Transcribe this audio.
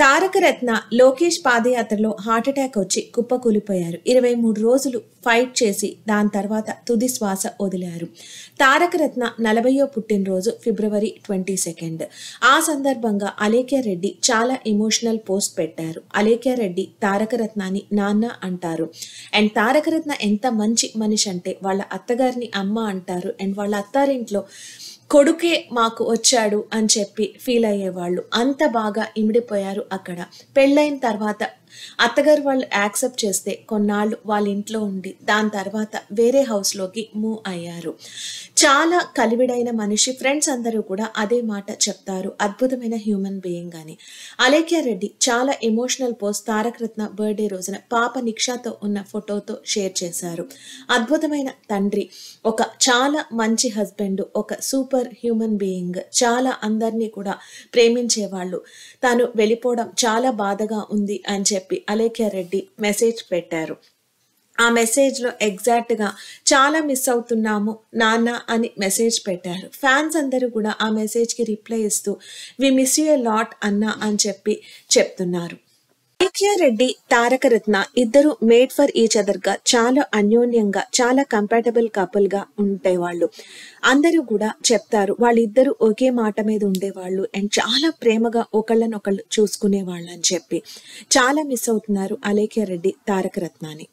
తారకరత్న లోకేష్ పాదయాత్రలో హార్ట్అటాక్ వచ్చి కుప్పకూలిపోయారు ఇరవై మూడు రోజులు ఫైట్ చేసి దాని తర్వాత తుది శ్వాస వదిలారు తారకరత్న నలభయో పుట్టినరోజు ఫిబ్రవరి ట్వంటీ సెకండ్ ఆ సందర్భంగా అలేఖ్య రెడ్డి చాలా ఎమోషనల్ పోస్ట్ పెట్టారు అలేఖ్య రెడ్డి తారకరత్నాన్ని నాన్న అంటారు అండ్ తారకరత్న ఎంత మంచి మనిషి అంటే వాళ్ళ అత్తగారిని అమ్మ అంటారు అండ్ వాళ్ళ అత్తారింట్లో కొడుకే మాకు వచ్చాడు అని చెప్పి ఫీల్ అయ్యేవాళ్ళు అంత బాగా ఇమిడిపోయారు అక్కడ పెళ్ళైన తర్వాత అత్తగారు వాళ్ళు యాక్సెప్ట్ చేస్తే కొన్నాళ్ళు వాళ్ళ ఇంట్లో ఉండి దాని తర్వాత వేరే హౌస్లోకి మూవ్ అయ్యారు చాలా కలివిడైన మనిషి ఫ్రెండ్స్ అందరూ కూడా అదే మాట చెప్తారు అద్భుతమైన హ్యూమన్ బీయింగ్ అని అలేఖ్య రెడ్డి చాలా ఎమోషనల్ పోస్ట్ తారకరత్న బర్త్డే రోజున పాప నిక్షాతో ఉన్న ఫోటోతో షేర్ చేశారు అద్భుతమైన తండ్రి ఒక చాలా మంచి హస్బెండ్ ఒక సూపర్ హ్యూమన్ బీయింగ్ చాలా అందరినీ కూడా ప్రేమించేవాళ్ళు తాను వెళ్ళిపోవడం చాలా బాధగా ఉంది అని చెప్పి చెప్పి రెడ్డి మెసేజ్ పెట్టారు ఆ మెసేజ్లో ఎగ్జాక్ట్గా చాలా మిస్ అవుతున్నాము నాన్న అని మెసేజ్ పెట్టారు ఫ్యాన్స్ అందరూ కూడా ఆ మెసేజ్కి రిప్లై ఇస్తూ we miss you a lot అన్నా అని చెప్పి చెప్తున్నారు తారక తారకరత్న ఇద్దరు మేడ్ ఫర్ ఈచ్ అదర్ గా చాలా అన్యోన్యంగా చాలా కంపాటబుల్ కపుల్ గా ఉండేవాళ్ళు అందరూ కూడా చెప్తారు వాళ్ళిద్దరూ ఒకే మాట మీద ఉండేవాళ్ళు అండ్ చాలా ప్రేమగా ఒకళ్ళనొకళ్ళు చూసుకునేవాళ్ళు అని చెప్పి చాలా మిస్ అవుతున్నారు తారక రత్నాని